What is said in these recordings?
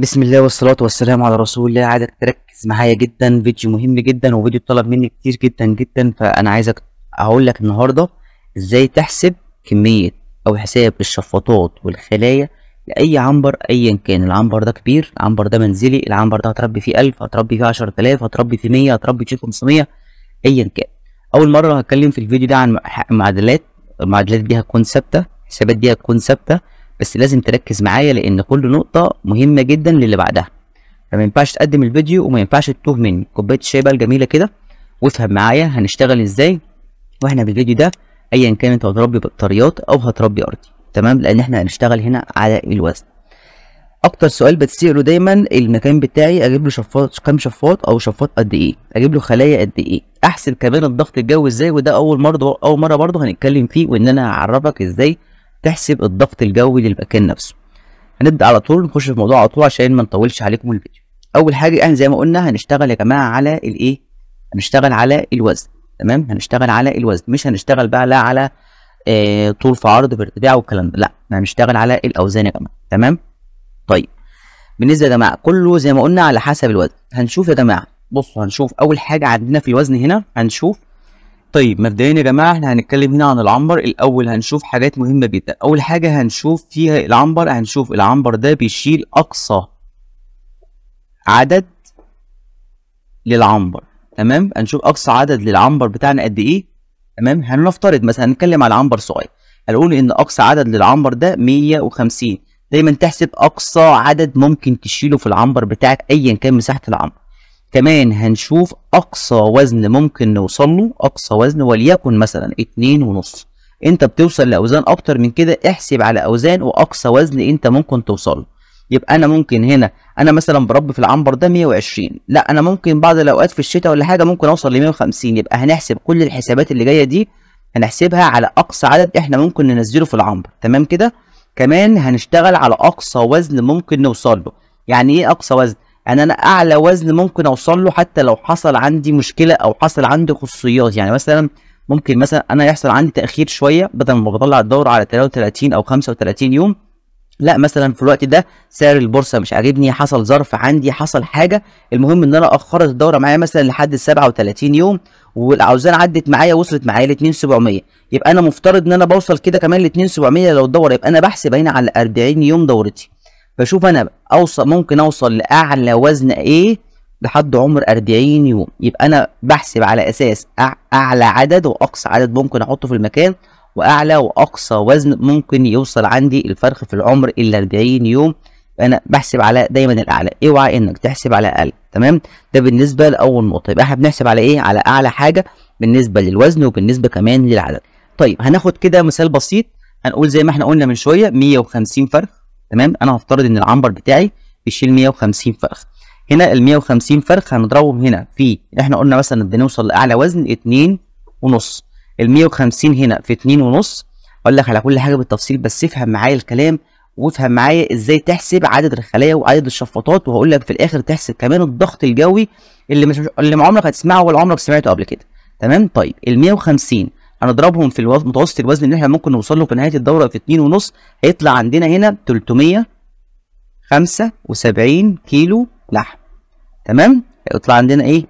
بسم الله والصلاة والسلام على رسول الله عايزك تركز معايا جدا فيديو مهم جدا وفيديو طلب مني كتير جدا جدا فأنا عايزك أقول لك النهاردة إزاي تحسب كمية أو حساب الشفاطات والخلايا لأي عنبر أيا كان العنبر ده كبير العنبر ده منزلي العنبر ده هتربي فيه ألف هتربي فيه عشرة آلاف هتربي فيه مية هتربي فيه خمسمية أيا كان أول مرة هتكلم في الفيديو ده عن معادلات المعادلات دي هتكون ثابتة الحسابات دي هتكون ثابتة بس لازم تركز معايا لان كل نقطه مهمه جدا للي بعدها فما ينفعش تقدم الفيديو وما ينفعش تتوه مني كوبايه الشاي بقى الجميله كده وافهم معايا هنشتغل ازاي واحنا بالفيديو ده ايا كان انت هتربي بطاريات او هتربي ارضي تمام لان احنا هنشتغل هنا على الوزن اكتر سؤال بتساله دايما المكان بتاعي اجيب له شفاط كام شفاط او شفاط قد ايه اجيب له خلايا قد ايه احسب كمان الضغط الجوي ازاي وده اول مره اول مره برضه هنتكلم فيه وان انا هعرفك ازاي تحسب الضغط الجوي للمكان نفسه هنبدا على طول نخش في الموضوع على طول عشان ما نطولش عليكم الفيديو اول حاجه احنا يعني زي ما قلنا هنشتغل يا جماعه على الايه هنشتغل على الوزن تمام هنشتغل على الوزن مش هنشتغل بقى لا على آه طول في عرض في ارتفاع والكلام ده لا هنشتغل على الاوزان يا جماعه تمام طيب بالنسبه يا جماعه كله زي ما قلنا على حسب الوزن هنشوف يا جماعه بصوا هنشوف اول حاجه عندنا في الوزن هنا هنشوف طيب مبدئيا يا جماعه احنا هنتكلم هنا عن العنبر الاول هنشوف حاجات مهمه جدا اول حاجه هنشوف فيها العنبر هنشوف العنبر ده بيشيل اقصى عدد للعنبر تمام هنشوف اقصى عدد للعنبر بتاعنا قد ايه تمام هنفترض مثلا هنتكلم على عنبر صغير هنقول ان اقصى عدد للعنبر ده 150 دايما تحسب اقصى عدد ممكن تشيله في العنبر بتاعك ايا كان مساحه العنبر كمان هنشوف اقصى وزن ممكن نوصل له اقصى وزن وليكن مثلا اتنين ونص انت بتوصل لاوزان اكتر من كده احسب على اوزان واقصى وزن انت ممكن توصله يبقى انا ممكن هنا انا مثلا بربي في العنبر ده 120 لا انا ممكن بعض الاوقات في الشتاء ولا حاجه ممكن اوصل ل 150 يبقى هنحسب كل الحسابات اللي جايه دي هنحسبها على اقصى عدد احنا ممكن ننزله في العنبر تمام كده كمان هنشتغل على اقصى وزن ممكن نوصل له يعني ايه اقصى وزن ان يعني انا اعلى وزن ممكن اوصل له حتى لو حصل عندي مشكله او حصل عندي خصوصيات يعني مثلا ممكن مثلا انا يحصل عندي تاخير شويه بدل ما بطلع الدوره على 33 او 35 يوم لا مثلا في الوقت ده سعر البورصه مش عاجبني حصل ظرف عندي حصل حاجه المهم ان انا اخرت الدوره معايا مثلا لحد 37 يوم والاوزان عدت معايا وصلت معايا ل 2700 يبقى انا مفترض ان انا بوصل كده كمان ل 2700 لو الدوره يبقى انا بحسب هنا على 40 يوم دورتي فشوف انا اوصل ممكن اوصل لاعلى وزن ايه لحد عمر 40 يوم يبقى انا بحسب على اساس اعلى عدد واقصى عدد ممكن احطه في المكان واعلى واقصى وزن ممكن يوصل عندي الفرخ في العمر ال 40 يوم انا بحسب على دايما الاعلى اوعى انك تحسب على اقل تمام ده بالنسبه لاول نقطه يبقى احنا بنحسب على ايه على اعلى حاجه بالنسبه للوزن وبالنسبه كمان للعدد طيب هناخد كده مثال بسيط هنقول زي ما احنا قلنا من شويه 150 فرخ تمام انا هفترض ان العنبر بتاعي بيشيل 150 فرخ هنا ال 150 فرخ هنضربهم هنا في احنا قلنا مثلا بنوصل لاعلى وزن 2 ونص ال 150 هنا في 2 ونص اقول لك على كل حاجه بالتفصيل بس افهم معايا الكلام وافهم معايا ازاي تحسب عدد الخلايا وعدد الشفاطات وهقول لك في الاخر تحسب كمان الضغط الجوي اللي مش اللي عمرك هتسمعه ولا عمرك سمعته قبل كده تمام طيب ال 150 هنضربهم في الوزن متوسط الوزن اللي احنا ممكن نوصل له في نهايه الدوره في ونص هيطلع عندنا هنا 375 كيلو لحم تمام هيطلع عندنا ايه,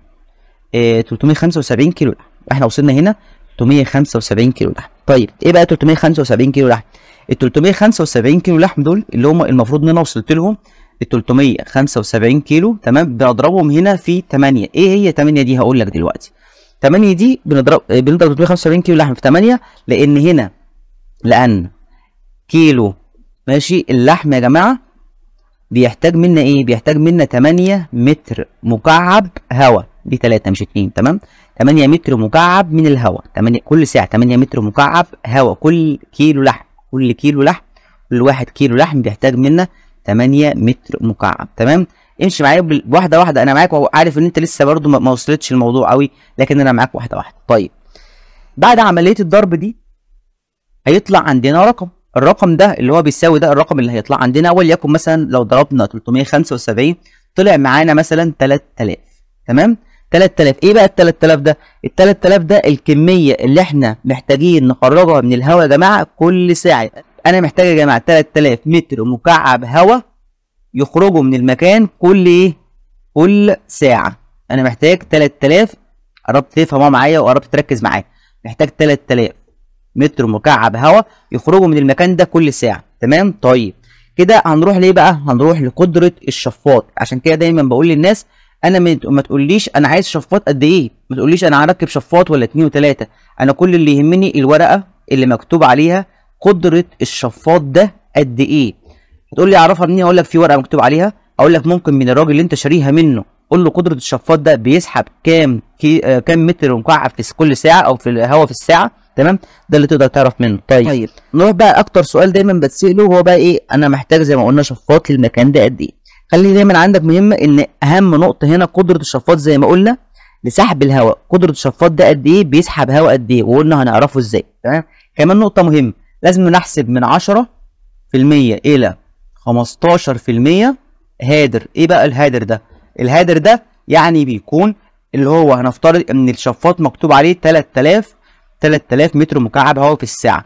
إيه آه، 375 كيلو لحم احنا وصلنا هنا 375 كيلو لحم طيب ايه بقى 375 كيلو لحم ال 375 كيلو لحم دول اللي هم المفروض ان انا وصلت لهم ال 375 كيلو تمام بضربهم هنا في 8 ايه هي 8 دي هقول لك دلوقتي 8 دي بنضرب بنضرب 375 كيلو لحم في 8 لان هنا لان كيلو ماشي اللحم يا جماعه بيحتاج منا ايه بيحتاج منا 8 متر مكعب هواء دي 3 مش 2 تمام 8 متر مكعب من الهواء 8 كل ساعه 8 متر مكعب هواء كل كيلو لحم كل كيلو لحم كل واحد كيلو لحم بيحتاج منا 8 متر مكعب تمام امشي معايا واحده واحده انا معاك وعارف ان انت لسه برضو ما وصلتش الموضوع قوي لكن انا معاك واحده واحده طيب بعد عمليه الضرب دي هيطلع عندنا رقم الرقم ده اللي هو بيساوي ده الرقم اللي هيطلع عندنا وليكن مثلا لو ضربنا 375 طلع معانا مثلا 3000 تمام 3000 ايه بقى ال 3000 ده ال 3000 ده الكميه اللي احنا محتاجين نخرجها من الهواء يا جماعه كل ساعه انا محتاج يا جماعه 3000 متر مكعب هواء يخرجوا من المكان كل ايه كل ساعه انا محتاج 3000 قربت تفهمها معايا وقربت تركز معايا محتاج 3000 متر مكعب هواء يخرجوا من المكان ده كل ساعه تمام طيب كده هنروح ليه بقى هنروح لقدره الشفاط عشان كده دايما بقول للناس انا ما تقوليش انا عايز شفاط قد ايه ما تقوليش انا هركب شفاط ولا اتنين وتلاته انا كل اللي يهمني الورقه اللي مكتوب عليها قدره الشفاط ده قد ايه هتقول لي اعرفها منين اقول لك في ورقه مكتوب عليها اقول لك ممكن من الراجل اللي انت شاريها منه قول له قدره الشفاط ده بيسحب كام كي آه كام متر مكعب في كل ساعه او في الهواء في الساعه تمام ده اللي تقدر تعرف منه طيب, طيب. نروح بقى اكتر سؤال دايما بتساله هو بقى ايه انا محتاج زي ما قلنا شفاط للمكان ده قد ايه خلي دايما عندك مهمه ان اهم نقطه هنا قدره الشفاط زي ما قلنا لسحب الهواء قدره الشفاط ده قد ايه بيسحب هواء قد ايه وقلنا هنعرفه ازاي تمام كمان نقطه مهمه لازم نحسب من 10% الى 15% هادر ايه بقى الهادر ده الهادر ده يعني بيكون اللي هو هنفترض ان الشفاط مكتوب عليه 3000 3000 متر مكعب هواء في الساعه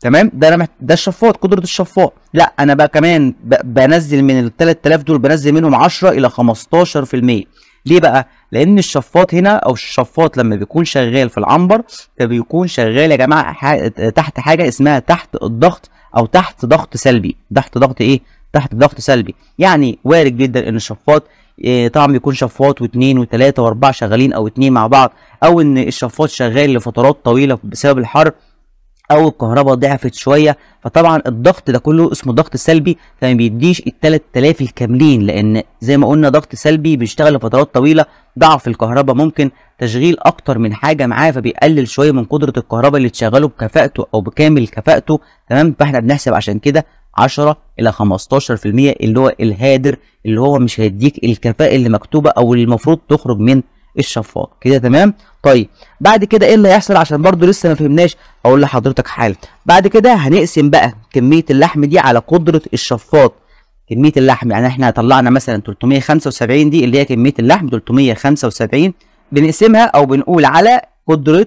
تمام ده انا محت... ده الشفاط قدره الشفاط لا انا بقى كمان ب... بنزل من ال 3000 دول بنزل منهم 10 الى 15% ليه بقى لان الشفاط هنا او الشفاط لما بيكون شغال في العنبر فبيكون شغال يا جماعه تحت حاجه اسمها تحت الضغط او تحت ضغط سلبي تحت ضغط ايه تحت ضغط سلبي يعني وارد جدا ان الشفاط طعم آه، طبعا بيكون شفاط واثنين وثلاثه واربعه شغالين او اثنين مع بعض او ان الشفاط شغال لفترات طويله بسبب الحر او الكهرباء ضعفت شويه فطبعا الضغط ده كله اسمه ضغط سلبي فما بيديش ال 3000 الكاملين لان زي ما قلنا ضغط سلبي بيشتغل لفترات طويله ضعف الكهرباء ممكن تشغيل اكتر من حاجه معاه فبيقلل شويه من قدره الكهرباء اللي تشغله بكفاءته او بكامل كفاءته تمام فاحنا بنحسب عشان كده 10 الى 15% اللي هو الهادر اللي هو مش هيديك الكفاءه اللي مكتوبه او اللي المفروض تخرج من الشفاط كده تمام طيب بعد كده ايه اللي هيحصل عشان برضو لسه ما فهمناش اقول لحضرتك حالا بعد كده هنقسم بقى كميه اللحم دي على قدره الشفاط كميه اللحم يعني احنا طلعنا مثلا 375 دي اللي هي كميه اللحم 375 بنقسمها او بنقول على قدره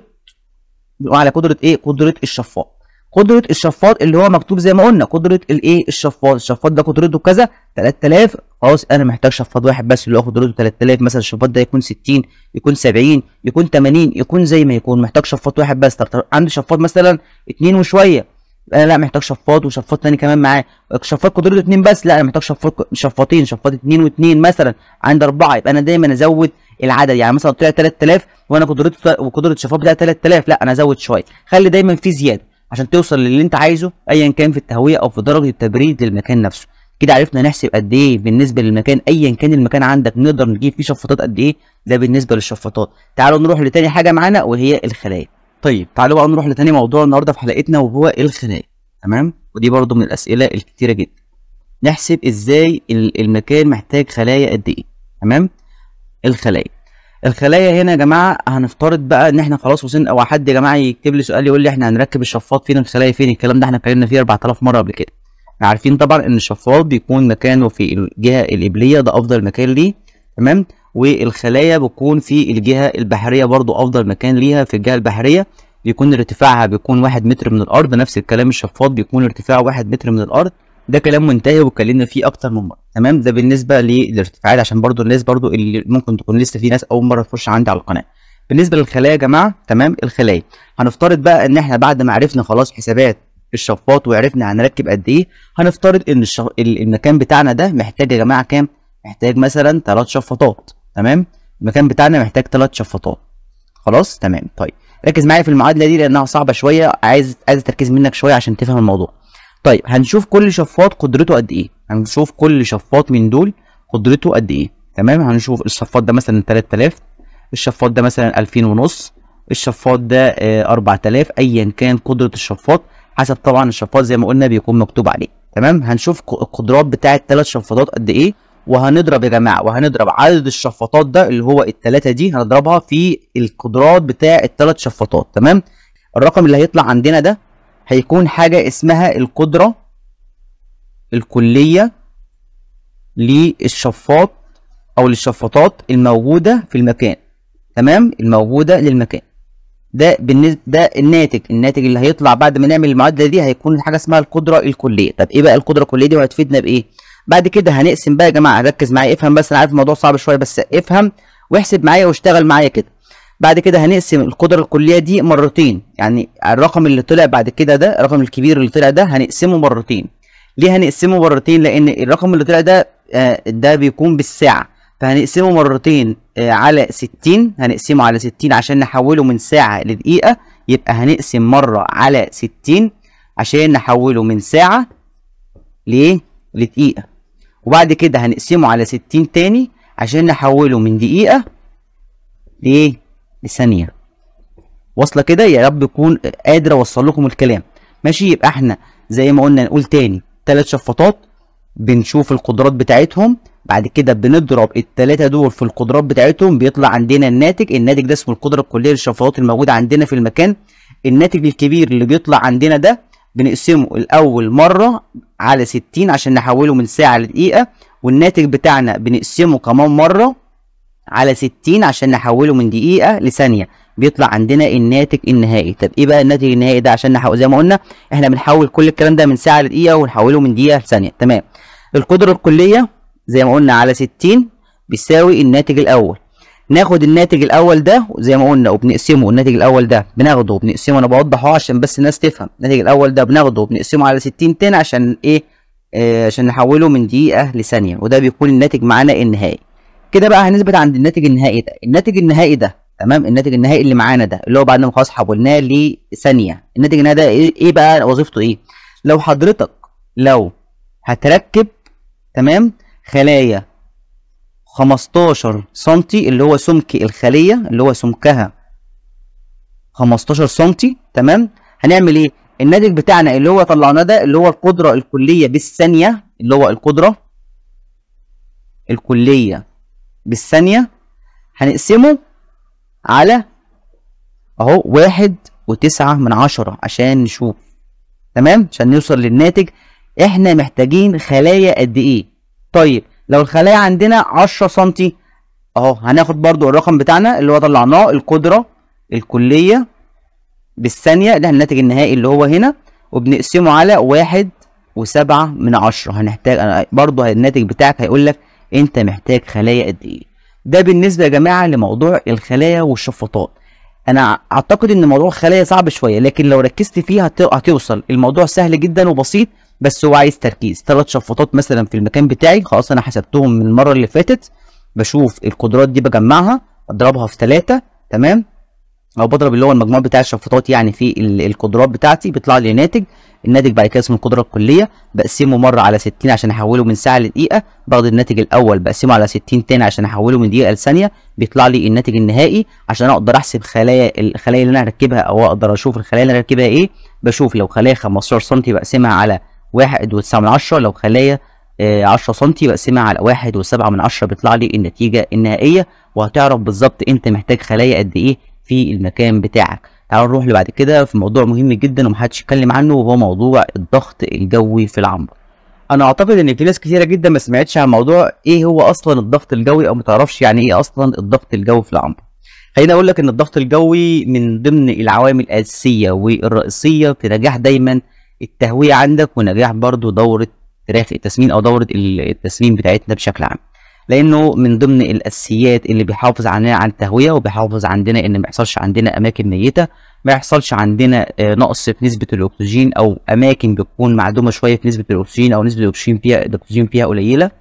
بنقول على قدره ايه قدره الشفاط قدره الشفاط اللي هو مكتوب زي ما قلنا قدره الايه الشفاط الشفاط ده قدرته كذا 3000 خلاص انا محتاج شفاط واحد بس اللي هو قدرته 3000 مثلا الشفاط ده يكون 60 يكون 70 يكون 80 يكون زي ما يكون محتاج شفاط واحد بس عندي شفاط مثلا 2 وشويه انا لا محتاج شفاط وشفاط ثاني كمان معاه شفاط قدرته 2 بس لا انا محتاج شفاط شفاطين شفاط 2 و2 مثلا عند 4 يبقى انا دايما ازود العدد يعني مثلا طلع 3000 وانا قدرته وقدره الشفاط بتاعي 3000 لا انا ازود شويه خلي دايما في زياده عشان توصل للي انت عايزه ايا كان في التهويه او في درجه التبريد للمكان نفسه كده عرفنا نحسب قد ايه بالنسبه للمكان ايا كان المكان عندك نقدر نجيب فيه شفاطات قد ايه ده بالنسبه للشفاطات تعالوا نروح لتاني حاجه معانا وهي الخلايا طيب تعالوا بقى نروح لتاني موضوع النهارده في حلقتنا وهو الخلايا تمام ودي برضو من الاسئله الكتيره جدا نحسب ازاي المكان محتاج خلايا قد ايه تمام الخلايا الخلايا هنا يا جماعه هنفترض بقى ان احنا خلاص وصلنا او حد يا جماعه يكتب لي سؤال يقول لي احنا هنركب الشفاط فين الخلايا فين الكلام ده احنا اتكلمنا فيه 4000 مره قبل كده احنا عارفين طبعا ان الشفاط بيكون مكانه في الجهه الابليه ده افضل مكان ليه تمام والخلايا بتكون في الجهه البحريه برضو افضل مكان ليها في الجهه البحريه بيكون ارتفاعها بيكون واحد متر من الارض نفس الكلام الشفاط بيكون ارتفاعه واحد متر من الارض ده كلام منتهي واتكلمنا فيه اكتر من مره تمام ده بالنسبه للارتفاعات عشان برضو الناس برضو اللي ممكن تكون لسه في ناس اول مره تخش عندي على القناه بالنسبه للخلايا يا جماعه تمام الخلايا هنفترض بقى ان احنا بعد ما عرفنا خلاص حسابات الشفاط وعرفنا هنركب قد ايه هنفترض ان الشف... المكان بتاعنا ده محتاج يا جماعه كام محتاج مثلا ثلاث شفاطات تمام المكان بتاعنا محتاج ثلاث شفاطات خلاص تمام طيب ركز معايا في المعادله دي لانها صعبه شويه عايز عايز تركيز منك شويه عشان تفهم الموضوع طيب هنشوف كل شفاط قدرته قد ايه هنشوف كل شفاط من دول قدرته قد ايه تمام هنشوف الشفاط ده مثلا 3000 الشفاط ده مثلا 2000 ونص الشفاط ده 4000 آه، ايا كان قدره الشفاط حسب طبعا الشفاط زي ما قلنا بيكون مكتوب عليه تمام هنشوف القدرات بتاعه ثلاث شفاطات قد ايه وهنضرب يا جماعه وهنضرب عدد الشفاطات ده اللي هو الثلاثه دي هنضربها في القدرات بتاع الثلاث شفاطات تمام الرقم اللي هيطلع عندنا ده هيكون حاجة اسمها القدرة الكلية للشفاط أو للشفاطات الموجودة في المكان تمام الموجودة للمكان ده بالنسبة ده الناتج الناتج اللي هيطلع بعد ما نعمل المعادلة دي هيكون حاجة اسمها القدرة الكلية طب ايه بقى القدرة الكلية دي وهتفيدنا بإيه بعد كده هنقسم بقى يا جماعة ركز معايا افهم بس أنا عارف الموضوع صعب شوية بس افهم واحسب معايا واشتغل معايا كده بعد كده هنقسم القدره الكليه دي مرتين يعني الرقم اللي طلع بعد كده ده الرقم الكبير اللي طلع ده هنقسمه مرتين ليه هنقسمه مرتين لان الرقم اللي طلع ده آه، ده بيكون بالساعه فهنقسمه مرتين آه، على 60 هنقسمه على 60 عشان نحوله من ساعه لدقيقه يبقى هنقسم مره على 60 عشان نحوله من ساعه لايه لدقيقه وبعد كده هنقسمه على 60 تاني عشان نحوله من دقيقه ليه ثانيه واصله كده يا رب اكون قادر اوصل لكم الكلام ماشي يبقى احنا زي ما قلنا نقول تاني ثلاث شفاطات بنشوف القدرات بتاعتهم بعد كده بنضرب الثلاثه دول في القدرات بتاعتهم بيطلع عندنا الناتج الناتج ده اسمه القدره الكليه للشفاطات الموجوده عندنا في المكان الناتج الكبير اللي بيطلع عندنا ده بنقسمه الاول مره على 60 عشان نحوله من ساعه لدقيقه والناتج بتاعنا بنقسمه كمان مره على 60 عشان نحوله من دقيقة لثانية بيطلع عندنا الناتج النهائي طب ايه بقى الناتج النهائي ده عشان نحوله زي ما قلنا احنا بنحول كل الكلام ده من ساعة لدقيقة ونحوله من دقيقة لثانية تمام القدرة الكلية زي ما قلنا على 60 بيساوي الناتج الأول ناخد الناتج الاول ده زي ما قلنا وبنقسمه الناتج الاول ده بناخده وبنقسمه انا بوضح اهو عشان بس الناس تفهم الناتج الاول ده بناخده وبنقسمه على 60 تاني عشان ايه آه، عشان نحوله من دقيقه لثانيه وده بيكون الناتج معانا النهائي كده بقى هنثبت عند الناتج النهائي ده الناتج النهائي ده تمام الناتج النهائي اللي معانا ده اللي هو بعد ما خلاص حولناه لثانيه الناتج النهائي ده ايه, إيه بقى وظيفته ايه لو حضرتك لو هتركب تمام خلايا 15 سم اللي هو سمك الخليه اللي هو سمكها 15 سم تمام هنعمل ايه الناتج بتاعنا اللي هو طلعناه ده اللي هو القدره الكليه بالثانيه اللي هو القدره الكليه بالثانية هنقسمه على اهو واحد وتسعة من عشرة عشان نشوف تمام عشان نوصل للناتج احنا محتاجين خلايا قد ايه طيب لو الخلايا عندنا عشرة سنتي اهو هناخد برضو الرقم بتاعنا اللي هو طلعناه القدرة الكلية بالثانية ده الناتج النهائي اللي هو هنا وبنقسمه على واحد وسبعة من عشرة هنحتاج برضو الناتج بتاعك هيقول لك انت محتاج خلايا قد ايه ده بالنسبه يا جماعه لموضوع الخلايا والشفاطات انا اعتقد ان موضوع الخلايا صعب شويه لكن لو ركزت فيه هتوصل الموضوع سهل جدا وبسيط بس هو عايز تركيز ثلاث شفاطات مثلا في المكان بتاعي خلاص انا حسبتهم من المره اللي فاتت بشوف القدرات دي بجمعها اضربها في ثلاثه تمام او بضرب اللي هو المجموع بتاع الشفطات يعني في القدرات بتاعتي بيطلع لي ناتج الناتج بعد كده اسمه القدره الكليه بقسمه مره على 60 عشان احوله من ساعه لدقيقه باخد الناتج الاول بقسمه على 60 تاني عشان احوله من دقيقه لثانيه بيطلع لي الناتج النهائي عشان اقدر احسب خلايا الخلايا اللي انا هركبها او اقدر اشوف الخلايا اللي انا هركبها ايه بشوف لو خلايا 15 سم بقسمها على 1.9 لو خلايا 10 آه، سم بقسمها على 1.7 بيطلع لي النتيجه النهائيه وهتعرف بالظبط انت محتاج خلايا قد ايه في المكان بتاعك تعالوا نروح لبعد كده في موضوع مهم جدا ومحدش يتكلم عنه وهو موضوع الضغط الجوي في العنبر انا اعتقد ان في ناس كتيره جدا ما سمعتش عن موضوع ايه هو اصلا الضغط الجوي او ما تعرفش يعني ايه اصلا الضغط الجوي في العنبر خليني اقول لك ان الضغط الجوي من ضمن العوامل الاساسيه والرئيسيه في نجاح دايما التهويه عندك ونجاح برضو دوره تراخي التسمين او دوره التسمين بتاعتنا بشكل عام لانه من ضمن الاساسيات اللي بيحافظ علينا على التهويه وبيحافظ عندنا ان ما يحصلش عندنا اماكن ميته ما يحصلش عندنا آه، نقص في نسبه الاكسجين او اماكن بتكون معدومه شويه في نسبه الاكسجين او نسبه الاكسجين فيها الاكسجين فيها قليله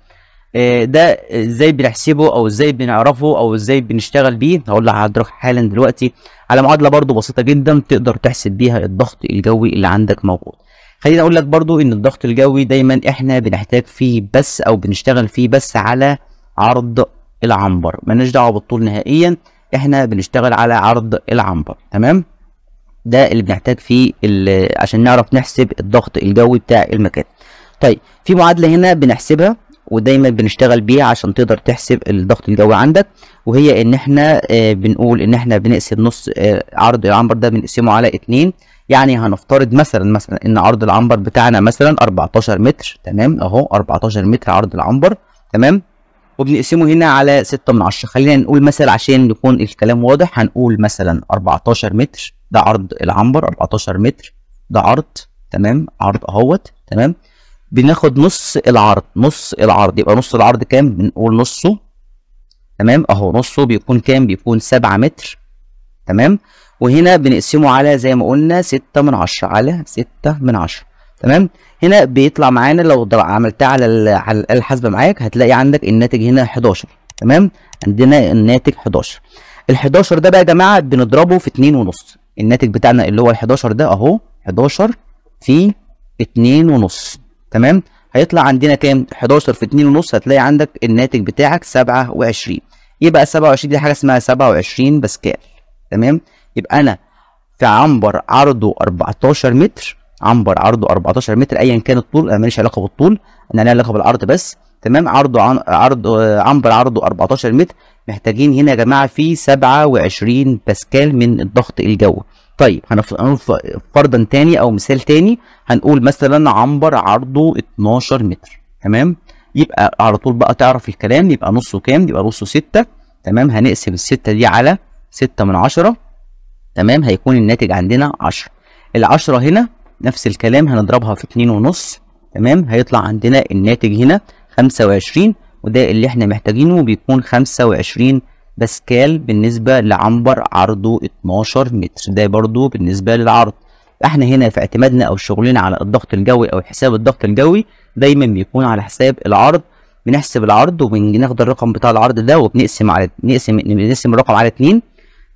آه، ده ازاي بنحسبه او ازاي بنعرفه او ازاي بنشتغل بيه هقول لحضرتك حالا دلوقتي على معادله برضو بسيطه جدا تقدر تحسب بيها الضغط الجوي اللي عندك موجود خليني اقول لك برضو ان الضغط الجوي دايما احنا بنحتاج فيه بس او بنشتغل فيه بس على عرض العنبر مالناش دعوه بالطول نهائيا احنا بنشتغل على عرض العنبر تمام ده اللي بنحتاج فيه عشان نعرف نحسب الضغط الجوي بتاع المكان طيب في معادله هنا بنحسبها ودايما بنشتغل بيها عشان تقدر تحسب الضغط الجوي عندك وهي ان احنا آه، بنقول ان احنا بنقسم نص آه، عرض العنبر ده بنقسمه على اتنين يعني هنفترض مثلا مثلا ان عرض العنبر بتاعنا مثلا 14 متر تمام اهو 14 متر عرض العنبر تمام وبنقسمه هنا على 6 من 10 خلينا نقول مثلا عشان يكون الكلام واضح هنقول مثلا 14 متر ده عرض العنبر 14 متر ده عرض تمام عرض اهوت تمام بناخد نص العرض نص العرض يبقى نص العرض كام بنقول نصه تمام اهو نصه بيكون كام بيكون 7 متر تمام وهنا بنقسمه على زي ما قلنا 6 من 10 على 6 من 10 تمام هنا بيطلع معانا لو عملتها على على الاله الحاسبه معاك هتلاقي عندك الناتج هنا 11 تمام عندنا الناتج 11 ال 11 ده بقى يا جماعه بنضربه في 2 ونص الناتج بتاعنا اللي هو ال 11 ده اهو 11 في 2 ونص تمام هيطلع عندنا كام 11 في 2 ونص هتلاقي عندك الناتج بتاعك 27 يبقى 27 دي حاجه اسمها 27 باسكال تمام يبقى انا في عنبر عرضه 14 متر عنبر عرضه 14 متر ايا كان الطول انا ماليش علاقه بالطول انا ليا علاقه بالعرض بس تمام عرضه عن... عرض عنبر عرضه 14 متر محتاجين هنا يا جماعه في 27 باسكال من الضغط الجوي طيب هنفرض فرضا تاني او مثال تاني هنقول مثلا عنبر عرضه 12 متر تمام يبقى على طول بقى تعرف الكلام يبقى نصه كام يبقى نصه 6 تمام هنقسم الستة دي على 6 من 10 تمام هيكون الناتج عندنا 10 ال10 هنا نفس الكلام هنضربها في اتنين ونص تمام هيطلع عندنا الناتج هنا خمسة وعشرين وده اللي احنا محتاجينه بيكون خمسة وعشرين باسكال بالنسبة لعنبر عرضه اتناشر متر ده برضو بالنسبة للعرض احنا هنا في اعتمادنا او شغلنا على الضغط الجوي او حساب الضغط الجوي دايما بيكون على حساب العرض بنحسب العرض وبناخد الرقم بتاع العرض ده وبنقسم على نقسم بنقسم الرقم على اتنين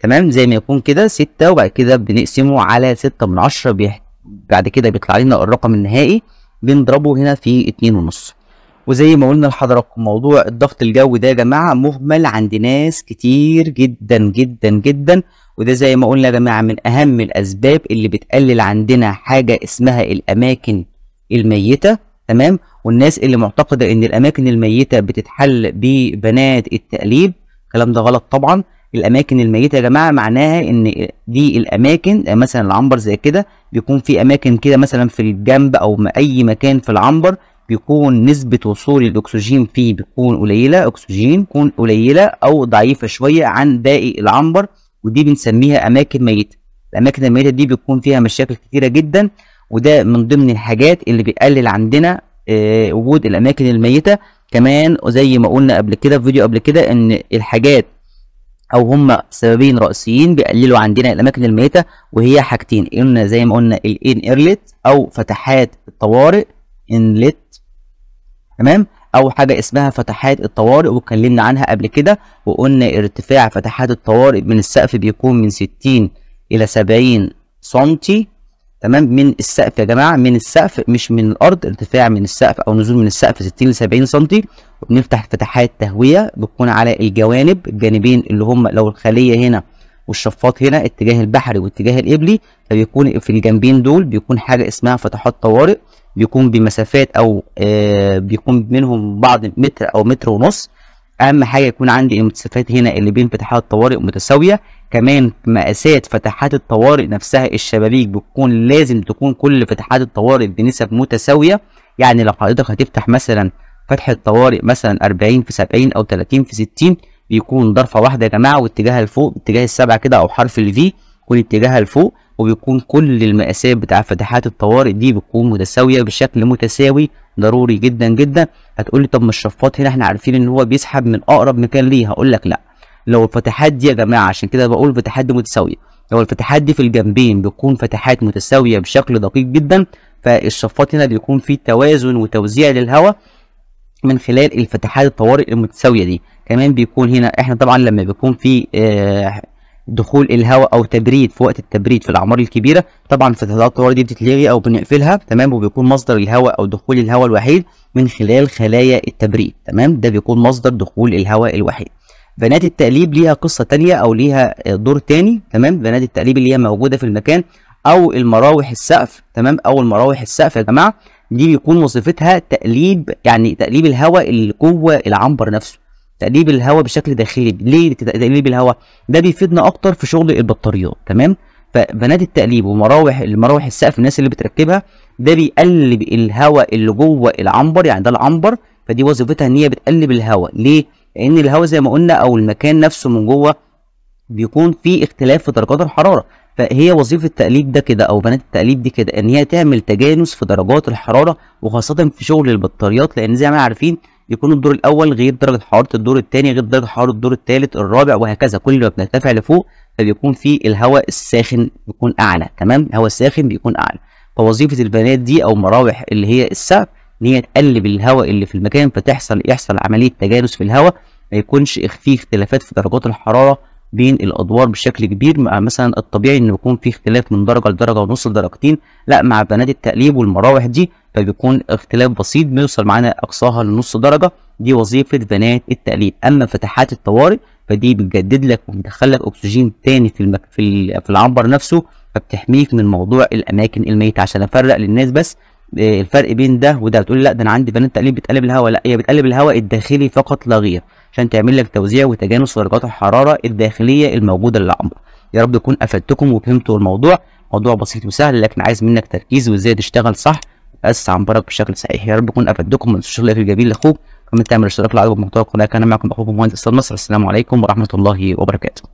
تمام زي ما يكون كده ستة وبعد كده بنقسمه على ستة من بيحتاج بعد كده بيطلع لنا الرقم النهائي بنضربه هنا في اتنين ونص وزي ما قلنا لحضراتكم موضوع الضغط الجوي ده يا جماعه مهمل عند ناس كتير جدا جدا جدا وده زي ما قلنا يا جماعه من اهم الاسباب اللي بتقلل عندنا حاجه اسمها الاماكن الميته تمام والناس اللي معتقده ان الاماكن الميته بتتحل ببنات التقليب الكلام ده غلط طبعا الاماكن الميته يا جماعه معناها ان دي الاماكن يعني مثلا العنبر زي كده بيكون في اماكن كده مثلا في الجنب او اي مكان في العنبر بيكون نسبة وصول الأكسجين فيه بتكون قليلة أكسجين بيكون قليلة أو ضعيفة شوية عن باقي العنبر ودي بنسميها أماكن ميتة الأماكن الميتة دي بيكون فيها مشاكل كتيرة جدا وده من ضمن الحاجات اللي بيقلل عندنا آه، وجود الأماكن الميتة كمان زي ما قلنا قبل كده في فيديو قبل كده إن الحاجات او هم سببين رئيسيين بيقللوا عندنا الاماكن الميته وهي حاجتين قلنا زي ما قلنا الان ايرلت او فتحات الطوارئ انلت تمام او حاجه اسمها فتحات الطوارئ واتكلمنا عنها قبل كده وقلنا ارتفاع فتحات الطوارئ من السقف بيكون من 60 الى 70 سنتي تمام من السقف يا جماعه من السقف مش من الارض ارتفاع من السقف او نزول من السقف 60 ل 70 سم وبنفتح فتحات تهويه بتكون على الجوانب الجانبين اللي هم لو الخليه هنا والشفاط هنا اتجاه البحري واتجاه القبلي فبيكون في الجنبين دول بيكون حاجه اسمها فتحات طوارئ بيكون بمسافات او آه بيكون منهم بعض متر او متر ونص اهم حاجه يكون عندي المتسافات هنا اللي بين فتحات الطوارئ متساويه كمان مقاسات فتحات الطوارئ نفسها الشبابيك بتكون لازم تكون كل فتحات الطوارئ بنسب متساويه يعني لو حضرتك هتفتح مثلا فتحه طوارئ مثلا 40 في 70 او 30 في 60 بيكون ضرفه واحده يا جماعه واتجاهها لفوق اتجاه السبعه كده او حرف الفي يكون اتجاهها لفوق وبيكون كل المقاسات بتاع فتحات الطوارئ دي بتكون متساويه بشكل متساوي ضروري جدا جدا هتقول لي طب ما الشفاط هنا احنا عارفين ان هو بيسحب من اقرب مكان ليه هقول لك لا لو الفتحات دي يا جماعه عشان كده بقول الفتحات دي متساويه لو الفتحات دي في الجنبين بتكون فتحات متساويه بشكل دقيق جدا فالشفاط هنا بيكون فيه توازن وتوزيع للهواء من خلال الفتحات الطوارئ المتساويه دي كمان بيكون هنا احنا طبعا لما بيكون في آه، دخول الهواء او تبريد في وقت التبريد في الاعمار الكبيره طبعا فتحات الطوارئ دي بتتلغي او بنقفلها تمام وبيكون مصدر الهواء او دخول الهواء الوحيد من خلال خلايا التبريد تمام ده بيكون مصدر دخول الهواء الوحيد بنات التقليب ليها قصه تانية او ليها دور تاني تمام بنات التقليب اللي هي موجوده في المكان او المراوح السقف تمام او المراوح السقف يا جماعه دي بيكون وظيفتها تقليب يعني تقليب الهواء اللي جوه العنبر نفسه تقليب الهواء بشكل داخلي ليه تقليب الهواء ده بيفيدنا اكتر في شغل البطاريات تمام فبنات التقليب ومراوح المراوح السقف الناس اللي بتركبها ده بيقلب الهواء اللي جوه العنبر يعني ده العنبر فدي وظيفتها ان هي بتقلب الهواء ليه لان الهواء زي ما قلنا او المكان نفسه من جوه بيكون في اختلاف في درجات الحراره فهي وظيفه التقليب ده كده او بنات التقليب دي كده ان هي تعمل تجانس في درجات الحراره وخاصه في شغل البطاريات لان زي ما عارفين يكون الدور الاول غير درجه حراره الدور الثاني غير درجه حراره الدور الثالث الرابع وهكذا كل ما بنرتفع لفوق فبيكون في الهواء الساخن بيكون اعلى تمام الهواء الساخن بيكون اعلى فوظيفه الفانات دي او مراوح اللي هي السقف ان هي تقلب الهواء اللي في المكان فتحصل يحصل عمليه تجانس في الهواء ما يكونش فيه اختلافات في درجات الحراره بين الادوار بشكل كبير مع مثلا الطبيعي انه يكون في اختلاف من درجه لدرجه ونص لدرجتين لا مع بنات التقليب والمراوح دي فبيكون اختلاف بسيط بيوصل معانا اقصاها لنص درجه دي وظيفه بنات التقليب اما فتحات الطوارئ فدي بتجدد لك وبتدخل لك اكسجين تاني في المك... في, في العنبر نفسه فبتحميك من موضوع الاماكن الميته عشان افرق للناس بس آه، الفرق بين ده وده تقول لا ده انا عندي بنات تقليب بتقلب الهواء لا هي بتقلب الهواء الداخلي فقط لا غير عشان تعمل لك توزيع وتجانس درجات الحراره الداخليه الموجوده للعنبر يا رب تكون افدتكم وفهمتوا الموضوع موضوع بسيط وسهل لكن عايز منك تركيز وازاي تشتغل صح بس عنبرك بشكل صحيح يا رب تكون افدتكم من الشغل الجميل لاخوك كمان تعمل اشتراك لعدد المحتوى القناه كان معكم اخوكم مهندس مصر السلام عليكم ورحمه الله وبركاته